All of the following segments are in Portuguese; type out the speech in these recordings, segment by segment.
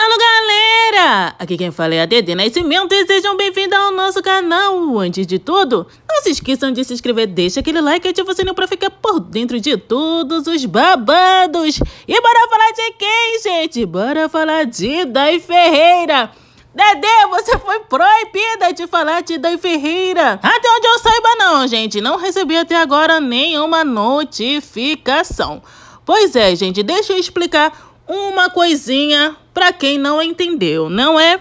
Alô galera, aqui quem fala é a Dede Nascimento né? e sejam bem-vindos ao nosso canal. Antes de tudo, não se esqueçam de se inscrever, deixa aquele like e ativa o sininho pra ficar por dentro de todos os babados. E bora falar de quem, gente? Bora falar de Dai Ferreira. Dedê, você foi proibida de falar de Dai Ferreira. Até onde eu saiba não, gente, não recebi até agora nenhuma notificação. Pois é, gente, deixa eu explicar uma coisinha para quem não entendeu, não é?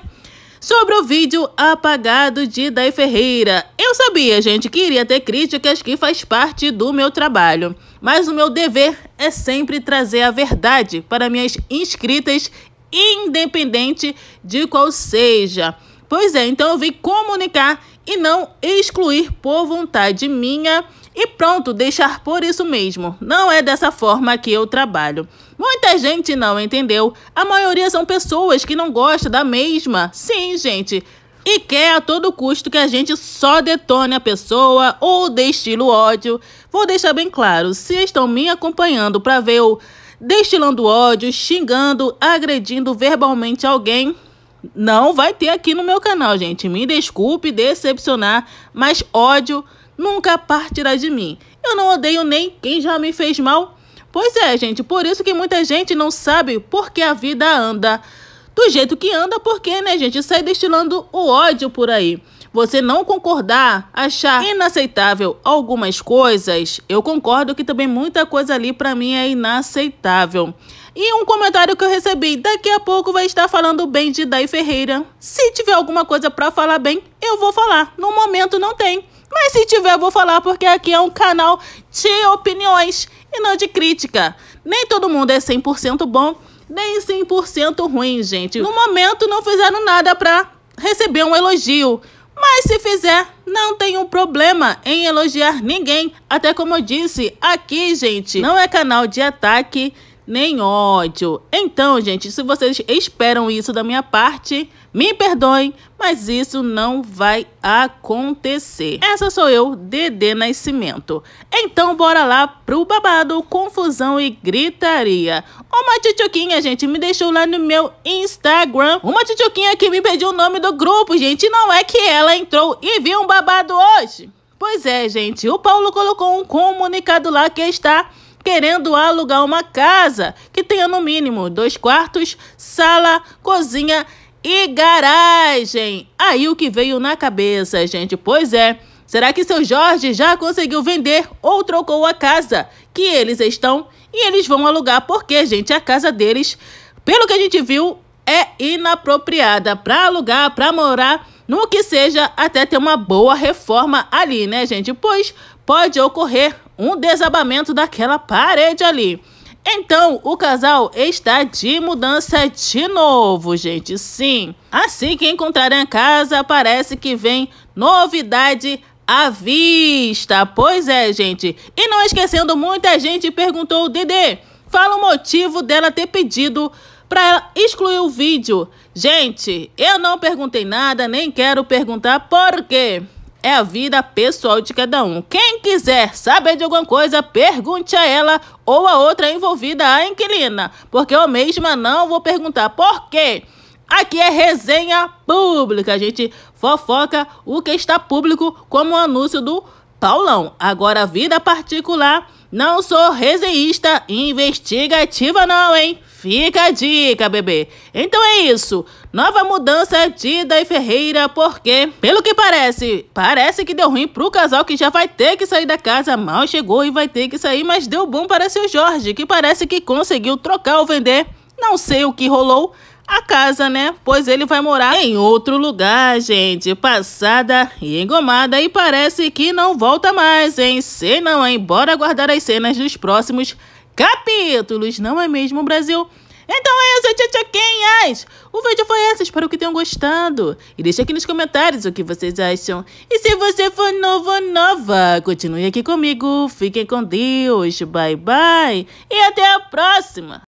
Sobre o vídeo apagado de Dai Ferreira. Eu sabia, gente, que iria ter críticas que faz parte do meu trabalho. Mas o meu dever é sempre trazer a verdade para minhas inscritas, independente de qual seja. Pois é, então eu vim comunicar e não excluir por vontade minha e pronto, deixar por isso mesmo. Não é dessa forma que eu trabalho. Muita gente não entendeu. A maioria são pessoas que não gostam da mesma. Sim, gente e quer a todo custo que a gente só detone a pessoa ou destile ódio. Vou deixar bem claro, se estão me acompanhando para ver eu destilando ódio, xingando, agredindo verbalmente alguém, não vai ter aqui no meu canal, gente. Me desculpe decepcionar, mas ódio nunca partirá de mim. Eu não odeio nem quem já me fez mal. Pois é, gente, por isso que muita gente não sabe por que a vida anda do jeito que anda, porque, né, gente, sai destilando o ódio por aí. Você não concordar, achar inaceitável algumas coisas, eu concordo que também muita coisa ali para mim é inaceitável. E um comentário que eu recebi, daqui a pouco vai estar falando bem de Dai Ferreira. Se tiver alguma coisa para falar bem, eu vou falar. No momento não tem. Mas se tiver, eu vou falar porque aqui é um canal de opiniões e não de crítica. Nem todo mundo é 100% bom, nem 100% ruim, gente. No momento, não fizeram nada para receber um elogio. Mas se fizer, não tem um problema em elogiar ninguém. Até como eu disse, aqui, gente, não é canal de ataque, nem ódio. Então, gente, se vocês esperam isso da minha parte, me perdoem, mas isso não vai acontecer. Essa sou eu, Dedê Nascimento. Então, bora lá pro babado, confusão e gritaria. Uma titioquinha, gente, me deixou lá no meu Instagram. Uma titioquinha que me pediu o nome do grupo, gente. Não é que ela entrou e viu um babado hoje? Pois é, gente, o Paulo colocou um comunicado lá que está querendo alugar uma casa que tenha no mínimo dois quartos, sala, cozinha e garagem. Aí o que veio na cabeça, gente? Pois é. Será que seu Jorge já conseguiu vender ou trocou a casa que eles estão e eles vão alugar? Porque, gente, a casa deles, pelo que a gente viu, é inapropriada para alugar, para morar no que seja até ter uma boa reforma ali, né, gente? Pois pode ocorrer um desabamento daquela parede ali. Então, o casal está de mudança de novo, gente. Sim. Assim que encontrarem a casa, parece que vem novidade à vista. Pois é, gente. E não esquecendo, muita gente perguntou, o Dedê, fala o motivo dela ter pedido para excluir o vídeo. Gente, eu não perguntei nada, nem quero perguntar por quê. É a vida pessoal de cada um. Quem quiser saber de alguma coisa, pergunte a ela ou a outra envolvida, a inquilina, porque eu mesma não vou perguntar por quê. Aqui é resenha pública, a gente fofoca o que está público, como anúncio do Paulão. Agora, vida particular não sou resenhista investigativa não, hein? Fica a dica, bebê. Então é isso. Nova mudança de Dai Ferreira, porque, pelo que parece, parece que deu ruim pro casal que já vai ter que sair da casa, mal chegou e vai ter que sair, mas deu bom para seu Jorge, que parece que conseguiu trocar ou vender. Não sei o que rolou, a casa, né? Pois ele vai morar em outro lugar, gente. Passada e engomada e parece que não volta mais, hein? Sei não, hein? Bora aguardar as cenas dos próximos capítulos, não é mesmo, Brasil? Então é isso, tchotchoquinhas! O vídeo foi esse, espero que tenham gostado. E deixe aqui nos comentários o que vocês acham. E se você for novo ou nova, continue aqui comigo. Fiquem com Deus, bye bye e até a próxima!